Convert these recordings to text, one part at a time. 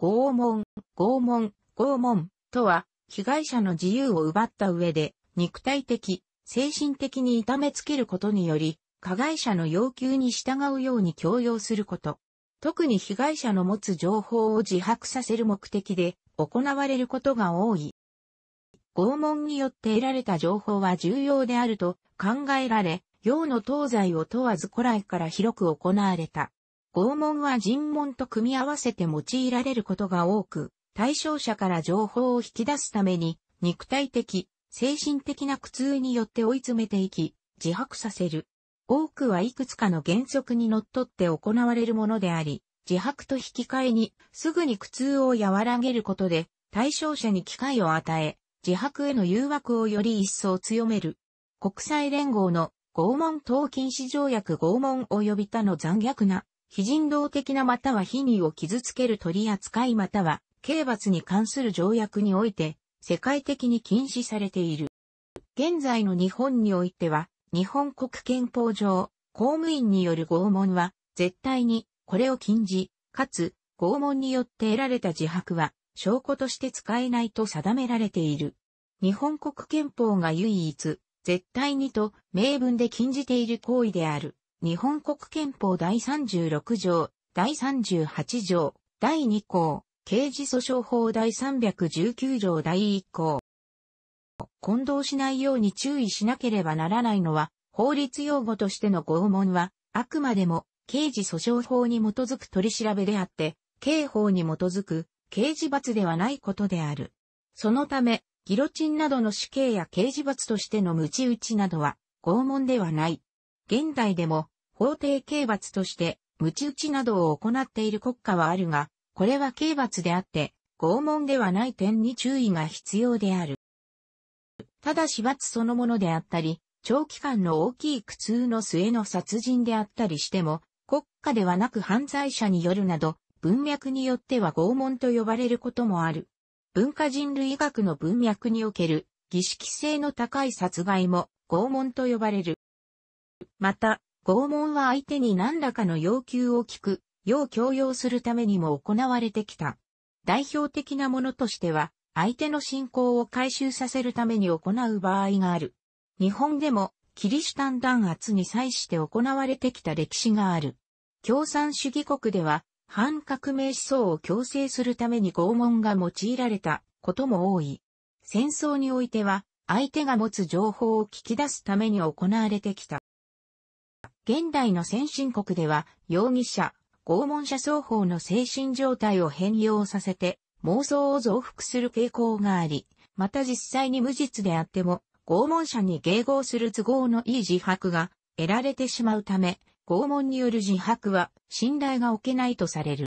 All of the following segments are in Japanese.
拷問、拷問、拷問とは、被害者の自由を奪った上で、肉体的、精神的に痛めつけることにより、加害者の要求に従うように強要すること。特に被害者の持つ情報を自白させる目的で行われることが多い。拷問によって得られた情報は重要であると考えられ、用の東西を問わず古来から広く行われた。拷問は尋問と組み合わせて用いられることが多く、対象者から情報を引き出すために、肉体的、精神的な苦痛によって追い詰めていき、自白させる。多くはいくつかの原則にのっとって行われるものであり、自白と引き換えにすぐに苦痛を和らげることで対象者に機会を与え、自白への誘惑をより一層強める。国際連合の拷問等禁止条約拷問及び他の残虐な非人道的なまたは非人を傷つける取り扱いまたは刑罰に関する条約において世界的に禁止されている。現在の日本においては日本国憲法上公務員による拷問は絶対にこれを禁じ、かつ拷問によって得られた自白は証拠として使えないと定められている。日本国憲法が唯一、絶対にと明文で禁じている行為である。日本国憲法第36条、第38条、第2項、刑事訴訟法第319条第1項。混同しないように注意しなければならないのは、法律用語としての拷問は、あくまでも刑事訴訟法に基づく取り調べであって、刑法に基づく刑事罰ではないことである。そのため、ギロチンなどの死刑や刑事罰としての鞭打ちなどは拷問ではない。現代でも法定刑罰として鞭打ちなどを行っている国家はあるが、これは刑罰であって、拷問ではない点に注意が必要である。ただし罰そのものであったり、長期間の大きい苦痛の末の殺人であったりしても、国家ではなく犯罪者によるなど、文脈によっては拷問と呼ばれることもある。文化人類学の文脈における儀式性の高い殺害も拷問と呼ばれる。また、拷問は相手に何らかの要求を聞く、要強要するためにも行われてきた。代表的なものとしては、相手の信仰を回収させるために行う場合がある。日本でも、キリシタン弾圧に際して行われてきた歴史がある。共産主義国では、反革命思想を強制するために拷問が用いられたことも多い。戦争においては、相手が持つ情報を聞き出すために行われてきた。現代の先進国では、容疑者、拷問者双方の精神状態を変容させて、妄想を増幅する傾向があり、また実際に無実であっても、拷問者に迎合する都合のいい自白が得られてしまうため、拷問による自白は信頼が置けないとされる。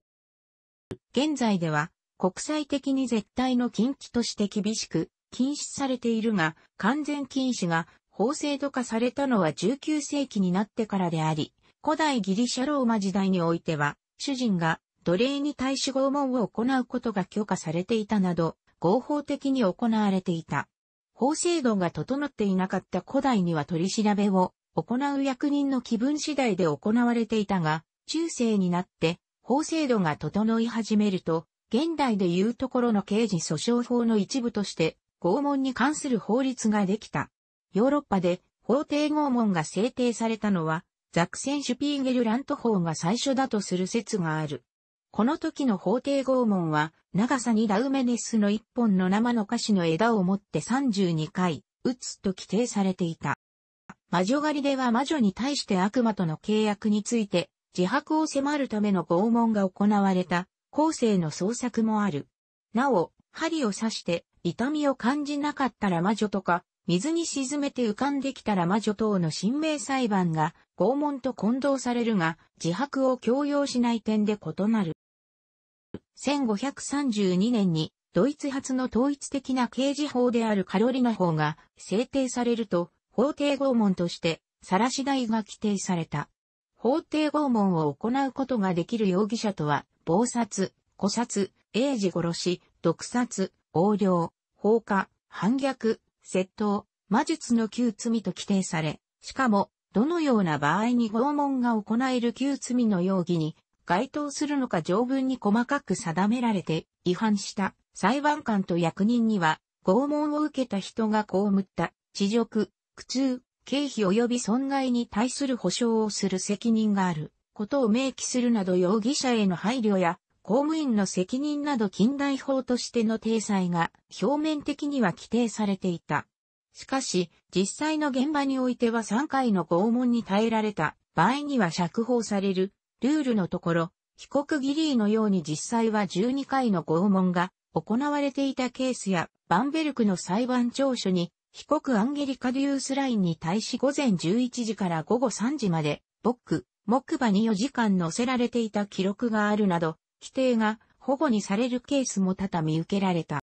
現在では、国際的に絶対の禁忌として厳しく禁止されているが、完全禁止が法制度化されたのは19世紀になってからであり、古代ギリシャローマ時代においては、主人が奴隷に対し拷問を行うことが許可されていたなど、合法的に行われていた。法制度が整っていなかった古代には取り調べを行う役人の気分次第で行われていたが、中世になって法制度が整い始めると、現代でいうところの刑事訴訟法の一部として、拷問に関する法律ができた。ヨーロッパで法廷拷問が制定されたのは、ザクセンシュピーゲルラント法が最初だとする説がある。この時の法廷拷問は、長さにダウメネスの一本の生の菓子の枝を持って32回、打つと規定されていた。魔女狩りでは魔女に対して悪魔との契約について、自白を迫るための拷問が行われた、後世の創作もある。なお、針を刺して、痛みを感じなかったら魔女とか、水に沈めて浮かんできたら魔女等の神明裁判が拷問と混同されるが自白を強要しない点で異なる。1532年にドイツ発の統一的な刑事法であるカロリナ法が制定されると法廷拷問として晒し台が規定された。法廷拷問を行うことができる容疑者とは、暴殺、古殺、英字殺し、毒殺、横領、放火、反逆、窃盗、魔術の旧罪と規定され、しかも、どのような場合に拷問が行える旧罪の容疑に該当するのか条文に細かく定められて違反した裁判官と役人には拷問を受けた人が被った恥辱、苦痛、経費及び損害に対する保障をする責任があることを明記するなど容疑者への配慮や公務員の責任など近代法としての体裁が表面的には規定されていた。しかし、実際の現場においては3回の拷問に耐えられた場合には釈放されるルールのところ、被告ギリーのように実際は12回の拷問が行われていたケースや、バンベルクの裁判長所に、被告アンゲリカ・デュースラインに対し午前11時から午後3時まで、ボック、木馬に4時間乗せられていた記録があるなど、規定が保護にされるケースも多々見受けられた。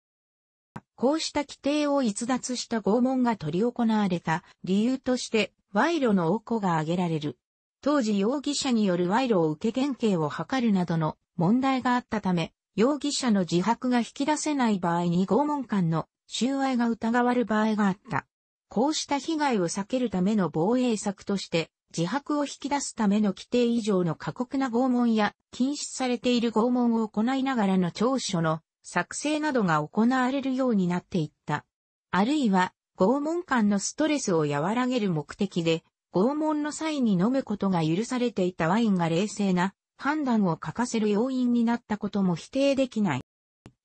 こうした規定を逸脱した拷問が取り行われた理由として賄賂の横が挙げられる。当時容疑者による賄賂を受け減刑を図るなどの問題があったため、容疑者の自白が引き出せない場合に拷問官の収賄が疑われる場合があった。こうした被害を避けるための防衛策として、自白を引き出すための規定以上の過酷な拷問や禁止されている拷問を行いながらの調書の作成などが行われるようになっていった。あるいは拷問官のストレスを和らげる目的で拷問の際に飲むことが許されていたワインが冷静な判断を欠かせる要因になったことも否定できない。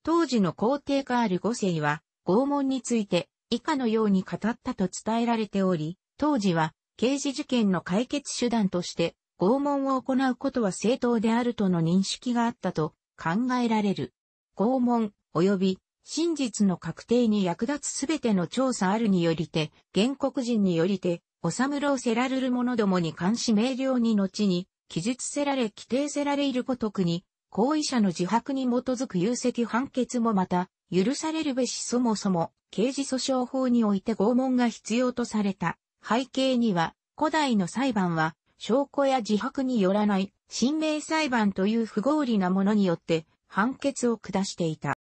当時の皇帝カール5世は拷問について以下のように語ったと伝えられており、当時は刑事事件の解決手段として拷問を行うことは正当であるとの認識があったと考えられる。拷問及び真実の確定に役立つすべての調査あるによりて、原告人によりて、おさむろせられる者どもに監視命令に後に、記述せられ規定せられいるごとくに、行為者の自白に基づく有責判決もまた、許されるべしそもそも、刑事訴訟法において拷問が必要とされた。背景には、古代の裁判は、証拠や自白によらない、神明裁判という不合理なものによって、判決を下していた。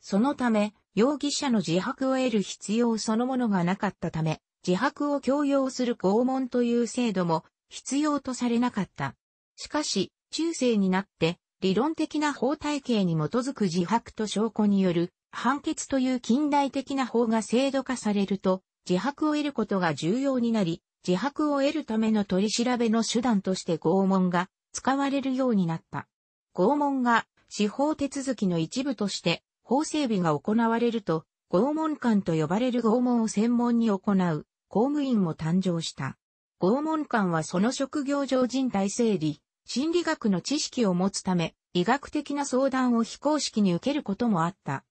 そのため、容疑者の自白を得る必要そのものがなかったため、自白を強要する拷問という制度も必要とされなかった。しかし、中世になって、理論的な法体系に基づく自白と証拠による判決という近代的な法が制度化されると、自白を得ることが重要になり、自白を得るための取り調べの手段として拷問が使われるようになった。拷問が司法手続きの一部として法整備が行われると、拷問官と呼ばれる拷問を専門に行う公務員も誕生した。拷問官はその職業上人体整理、心理学の知識を持つため、医学的な相談を非公式に受けることもあった。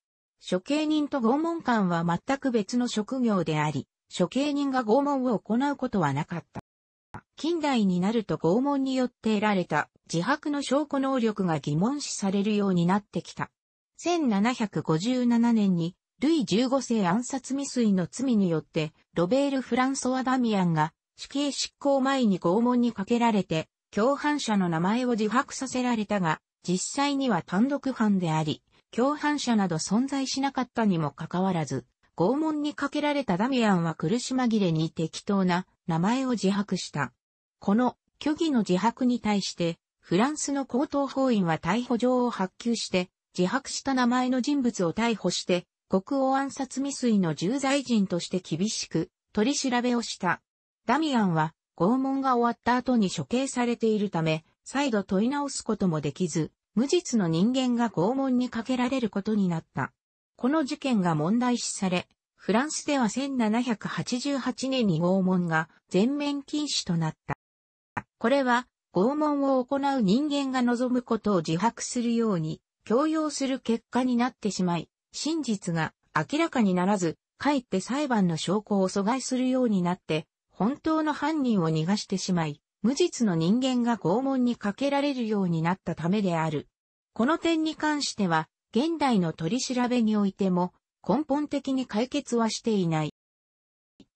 処刑人と拷問官は全く別の職業であり、処刑人が拷問を行うことはなかった。近代になると拷問によって得られた自白の証拠能力が疑問視されるようになってきた。1757年に、ルイ15世暗殺未遂の罪によって、ロベール・フランソワ・ダミアンが死刑執行前に拷問にかけられて、共犯者の名前を自白させられたが、実際には単独犯であり、共犯者など存在しなかったにもかかわらず、拷問にかけられたダミアンは苦し紛れに適当な名前を自白した。この虚偽の自白に対して、フランスの高等法院は逮捕状を発給して、自白した名前の人物を逮捕して、国王暗殺未遂の重罪人として厳しく取り調べをした。ダミアンは拷問が終わった後に処刑されているため、再度問い直すこともできず、無実の人間が拷問にかけられることになった。この事件が問題視され、フランスでは1788年に拷問が全面禁止となった。これは拷問を行う人間が望むことを自白するように強要する結果になってしまい、真実が明らかにならず、かえって裁判の証拠を阻害するようになって、本当の犯人を逃がしてしまい、無実の人間が拷問にかけられるようになったためである。この点に関しては、現代の取り調べにおいても、根本的に解決はしていない。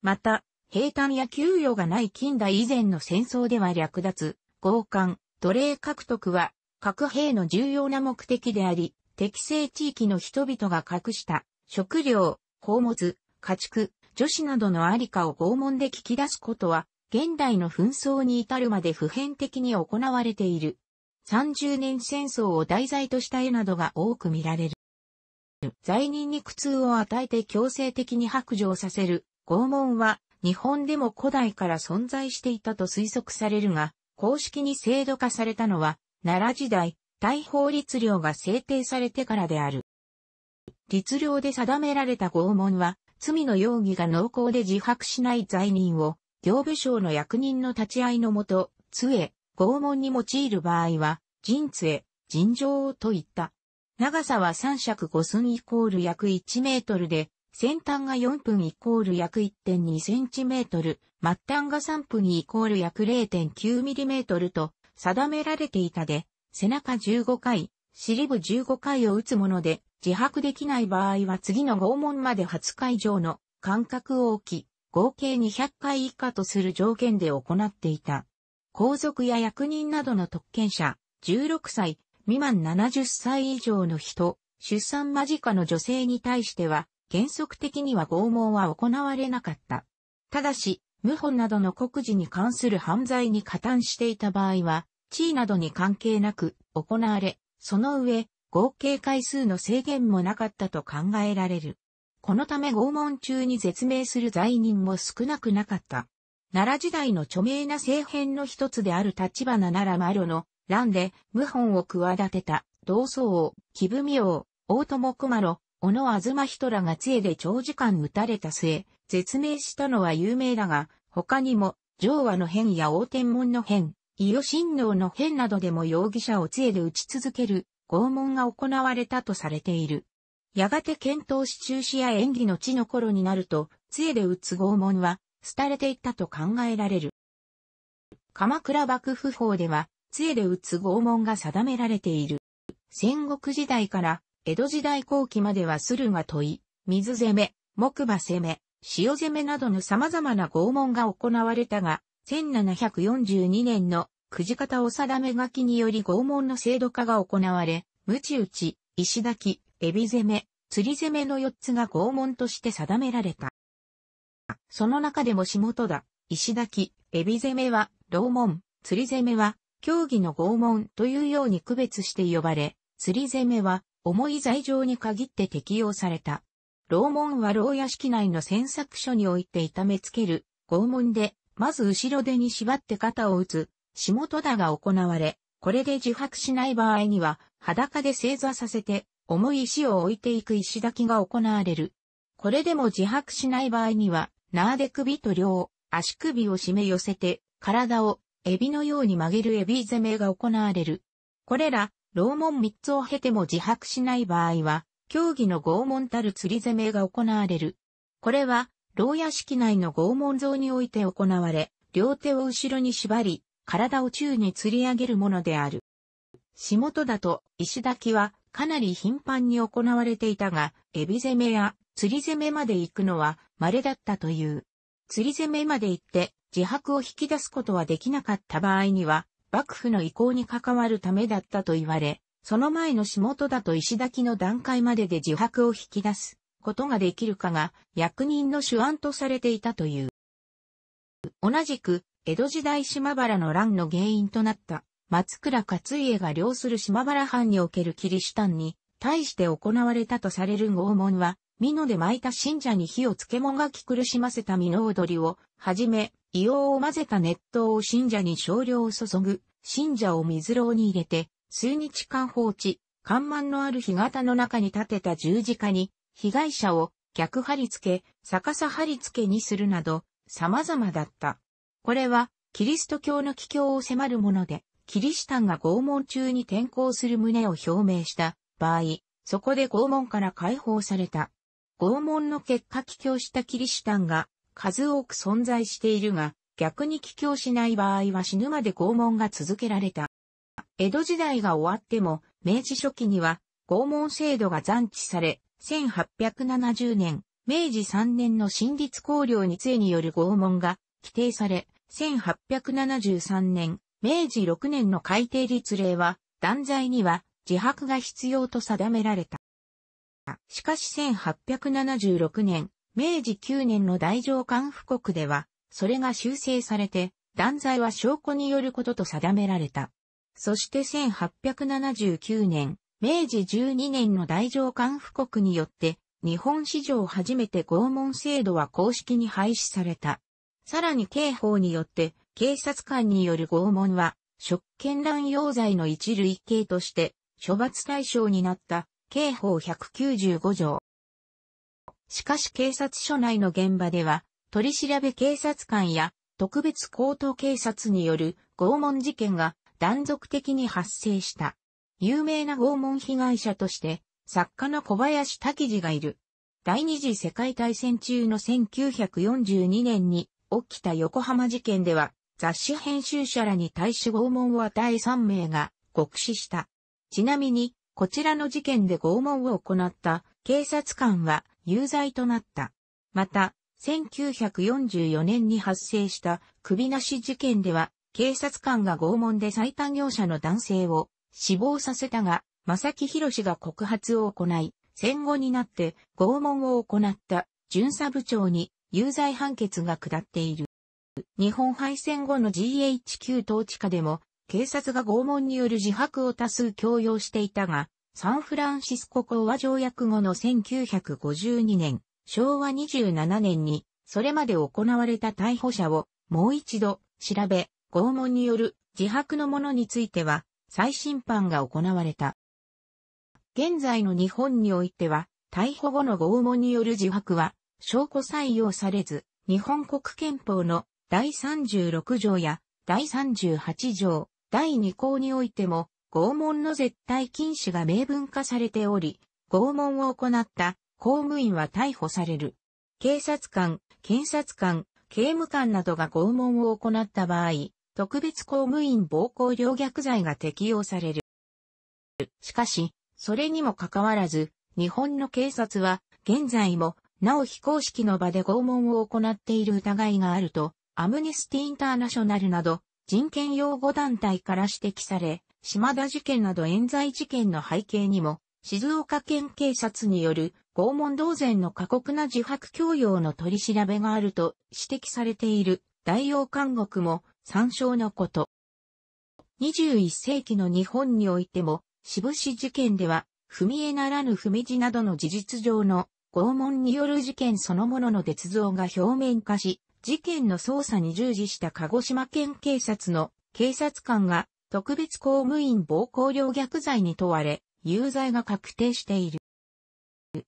また、兵坦や給与がない近代以前の戦争では略奪、強姦、奴隷獲得は、核兵の重要な目的であり、適正地域の人々が隠した食料、宝物、家畜、女子などのありかを拷問で聞き出すことは現代の紛争に至るまで普遍的に行われている。30年戦争を題材とした絵などが多く見られる。罪人に苦痛を与えて強制的に白状させる拷問は日本でも古代から存在していたと推測されるが、公式に制度化されたのは奈良時代、大法律令が制定されてからである。律令で定められた拷問は罪の容疑が濃厚で自白しない罪人を行部省の役人の立ち会いのもと、杖、拷問に用いる場合は、人杖、陣上といった。長さは三尺五寸イコール約1メートルで、先端が4分イコール約1.2センチメートル、末端が3分イコール約0.9ミリメートルと定められていたで、背中15回、尻部15回を打つもので、自白できない場合は次の拷問まで初会場以上の間隔を置き、合計200回以下とする条件で行っていた。皇族や役人などの特権者、16歳、未満70歳以上の人、出産間近の女性に対しては、原則的には拷問は行われなかった。ただし、謀反などの告示に関する犯罪に加担していた場合は、地位などに関係なく行われ、その上、合計回数の制限もなかったと考えられる。このため拷問中に絶命する罪人も少なくなかった。奈良時代の著名な政変の一つである立花奈良丸の乱で謀反を企てた、同窓王、木文王、大友熊野、小野ま人らが杖で長時間撃たれた末、絶命したのは有名だが、他にも、上和の変や大天門の変、伊予神王の変などでも容疑者を杖で撃ち続ける拷問が行われたとされている。やがて検討し中止や演技の地の頃になると、杖で打つ拷問は、廃れていったと考えられる。鎌倉幕府法では、杖で打つ拷問が定められている。戦国時代から、江戸時代後期までは駿河問い、水攻め、木馬攻め、塩攻めなどの様々な拷問が行われたが、1742年のくじ方お定め書きにより拷問の制度化が行われ、鞭打ち、石抱き、エビ攻め、釣り攻めの4つが拷問として定められた。その中でも下戸田、石滝、エビ攻めは、楼門、釣り攻めは、競技の拷問というように区別して呼ばれ、釣り攻めは、重い罪状に限って適用された。楼門は牢屋敷内の詮索所において痛めつける、拷問で、まず後ろ手に縛って肩を打つ、下戸田が行われ、これで自白しない場合には、裸で正座させて、重い石を置いていく石炊きが行われる。これでも自白しない場合には、縄で首と両、足首を締め寄せて、体をエビのように曲げるエビ攻めが行われる。これら、老門3つを経ても自白しない場合は、競技の拷問たる釣り攻めが行われる。これは、牢屋敷内の拷問像において行われ、両手を後ろに縛り、体を宙に吊り上げるものである。下戸だと、石きは、かなり頻繁に行われていたが、エビ攻めや釣り攻めまで行くのは稀だったという。釣り攻めまで行って自白を引き出すことはできなかった場合には、幕府の意向に関わるためだったと言われ、その前の下戸だと石滝の段階までで自白を引き出すことができるかが役人の手腕とされていたという。同じく、江戸時代島原の乱の原因となった松倉勝家が領する島原藩におけるキリシタンに対して行われたとされる拷問は、美濃で巻いた信者に火をつけもがき苦しませた美濃踊りを、はじめ、硫黄を混ぜた熱湯を信者に少量を注ぐ、信者を水牢に入れて、数日間放置、看板のある干潟の中に立てた十字架に、被害者を逆張り付け、逆さ貼り付けにするなど、様々だった。これは、キリスト教の帰教を迫るもので、キリシタンが拷問中に転校する旨を表明した場合、そこで拷問から解放された。拷問の結果帰郷したキリシタンが数多く存在しているが、逆に帰郷しない場合は死ぬまで拷問が続けられた。江戸時代が終わっても、明治初期には拷問制度が残置され、1870年、明治3年の新立公領に杖による拷問が規定され、1873年、明治6年の改定律令は、断罪には自白が必要と定められた。しかし1876年、明治9年の大上官布告では、それが修正されて、断罪は証拠によることと定められた。そして1879年、明治12年の大上官布告によって、日本史上初めて拷問制度は公式に廃止された。さらに刑法によって、警察官による拷問は、職権乱用罪の一類刑として、処罰対象になった、刑法195条。しかし警察署内の現場では、取り調べ警察官や特別高等警察による拷問事件が断続的に発生した。有名な拷問被害者として、作家の小林滝次がいる。第二次世界大戦中の1942年に起きた横浜事件では、雑誌編集者らに対し拷問を与え3名が獄死した。ちなみに、こちらの事件で拷問を行った警察官は有罪となった。また、1944年に発生した首なし事件では、警察官が拷問で最短業者の男性を死亡させたが、正木博が告発を行い、戦後になって拷問を行った巡査部長に有罪判決が下っている。日本敗戦後の GHQ 統治下でも、警察が拷問による自白を多数強要していたが、サンフランシスコ講和条約後の1952年、昭和27年に、それまで行われた逮捕者を、もう一度、調べ、拷問による自白のものについては、再審判が行われた。現在の日本においては、逮捕後の拷問による自白は、証拠採用されず、日本国憲法の第36条や第38条、第2項においても、拷問の絶対禁止が明文化されており、拷問を行った公務員は逮捕される。警察官、検察官、刑務官などが拷問を行った場合、特別公務員暴行陵虐罪が適用される。しかし、それにもかかわらず、日本の警察は、現在も、なお非公式の場で拷問を行っている疑いがあると、アムネスティ・インターナショナルなど人権擁護団体から指摘され、島田事件など冤罪事件の背景にも、静岡県警察による拷問同然の過酷な自白強要の取り調べがあると指摘されている大洋監獄も参照のこと。21世紀の日本においても、渋市事件では、踏み絵ならぬ踏み地などの事実上の拷問による事件そのものの鉄像が表面化し、事件の捜査に従事した鹿児島県警察の警察官が特別公務員暴行陵虐罪に問われ、有罪が確定している。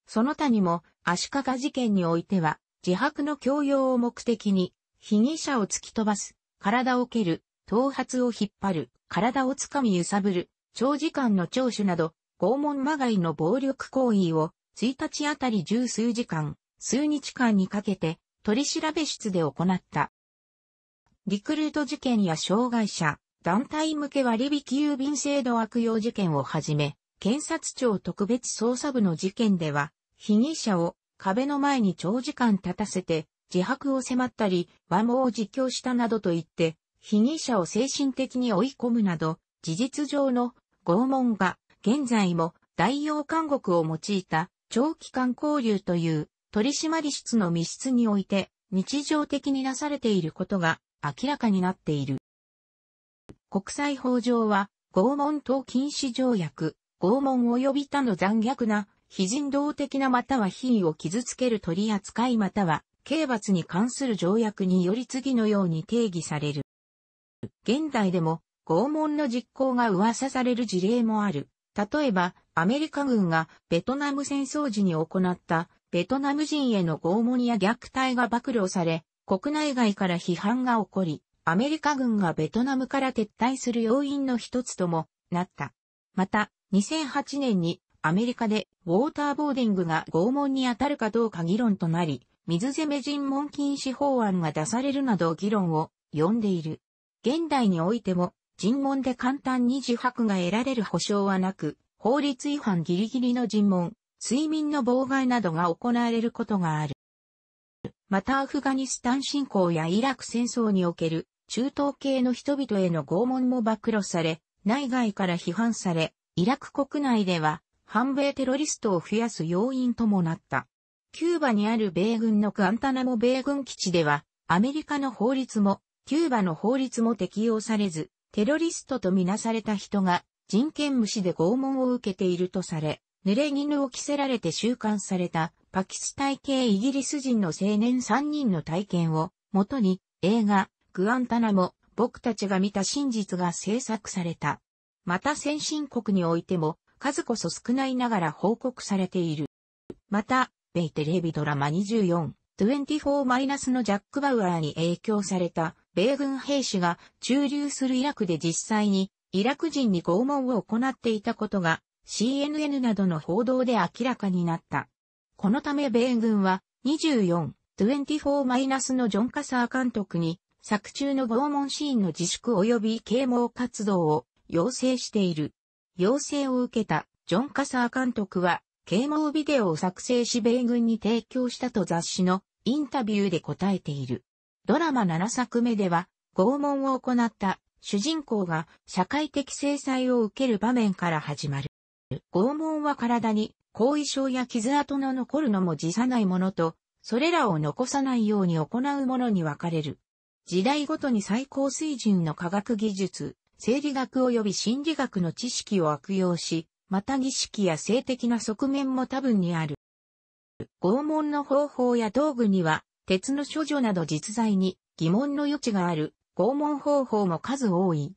その他にも、足利事件においては、自白の強要を目的に、被疑者を突き飛ばす、体を蹴る、頭髪を引っ張る、体をつかみ揺さぶる、長時間の聴取など、拷問まがいの暴力行為を、1日あたり十数時間、数日間にかけて、取調室で行った。リクルート事件や障害者、団体向け割引郵便制度悪用事件をはじめ、検察庁特別捜査部の事件では、被疑者を壁の前に長時間立たせて、自白を迫ったり、和毛を実況したなどと言って、被疑者を精神的に追い込むなど、事実上の拷問が現在も代用監獄を用いた長期間交流という取締室の密室において日常的になされていることが明らかになっている。国際法上は拷問等禁止条約、拷問及び他の残虐な非人道的なまたは品位を傷つける取り扱いまたは刑罰に関する条約により次のように定義される。現代でも拷問の実行が噂される事例もある。例えば、アメリカ軍がベトナム戦争時に行ったベトナム人への拷問や虐待が暴露され、国内外から批判が起こり、アメリカ軍がベトナムから撤退する要因の一つともなった。また、2008年にアメリカでウォーターボーディングが拷問に当たるかどうか議論となり、水攻め尋問禁止法案が出されるなど議論を呼んでいる。現代においても、尋問で簡単に自白が得られる保障はなく、法律違反ギリギリの尋問、睡眠の妨害などが行われることがある。またアフガニスタン侵攻やイラク戦争における中東系の人々への拷問も暴露され、内外から批判され、イラク国内では反米テロリストを増やす要因ともなった。キューバにある米軍のアンタナモ米軍基地では、アメリカの法律も、キューバの法律も適用されず、テロリストとみなされた人が人権無視で拷問を受けているとされ、濡れ衣を着せられて収監されたパキスタイ系イギリス人の青年3人の体験をもとに映画グアンタナも僕たちが見た真実が制作された。また先進国においても数こそ少ないながら報告されている。また、米テレビドラマ24、24- のジャック・バウアーに影響された米軍兵士が駐留するイラクで実際にイラク人に拷問を行っていたことが CNN などの報道で明らかになった。このため米軍は24、24- のジョン・カサー監督に作中の拷問シーンの自粛及び啓蒙活動を要請している。要請を受けたジョン・カサー監督は啓蒙ビデオを作成し米軍に提供したと雑誌のインタビューで答えている。ドラマ7作目では拷問を行った主人公が社会的制裁を受ける場面から始まる。拷問は体に後遺症や傷跡の残るのも辞さないものと、それらを残さないように行うものに分かれる。時代ごとに最高水準の科学技術、生理学及び心理学の知識を悪用し、また儀式や性的な側面も多分にある。拷問の方法や道具には、鉄の処女など実在に疑問の余地がある拷問方法も数多い。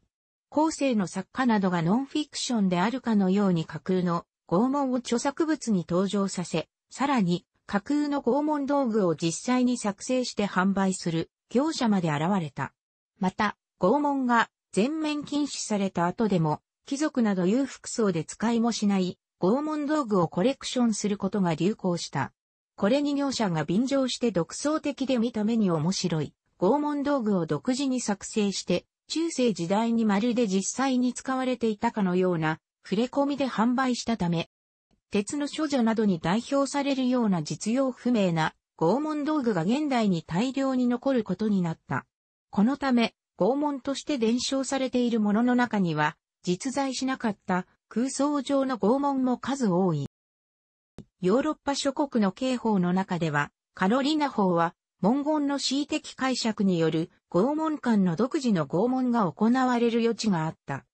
後世の作家などがノンフィクションであるかのように架空の拷問を著作物に登場させ、さらに架空の拷問道具を実際に作成して販売する業者まで現れた。また、拷問が全面禁止された後でも、貴族など裕福層で使いもしない拷問道具をコレクションすることが流行した。これに業者が便乗して独創的で見た目に面白い拷問道具を独自に作成して中世時代にまるで実際に使われていたかのような、触れ込みで販売したため、鉄の処女などに代表されるような実用不明な拷問道具が現代に大量に残ることになった。このため、拷問として伝承されているものの中には、実在しなかった空想上の拷問も数多い。ヨーロッパ諸国の刑法の中では、カロリナ法は文言の恣意的解釈による拷問官の独自の拷問が行われる余地があった。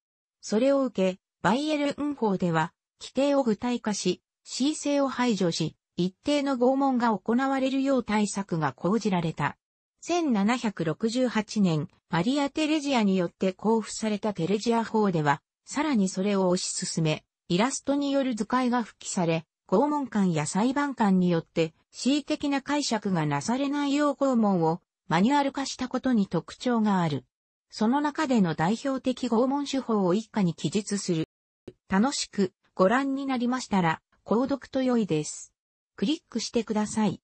それを受け、バイエルン法では、規定を具体化し、恣意性を排除し、一定の拷問が行われるよう対策が講じられた。1768年、マリア・テレジアによって交付されたテレジア法では、さらにそれを推し進め、イラストによる図解が復帰され、拷問官や裁判官によって恣意的な解釈がなされないよう拷問をマニュアル化したことに特徴がある。その中での代表的拷問手法を一家に記述する。楽しくご覧になりましたら、購読と良いです。クリックしてください。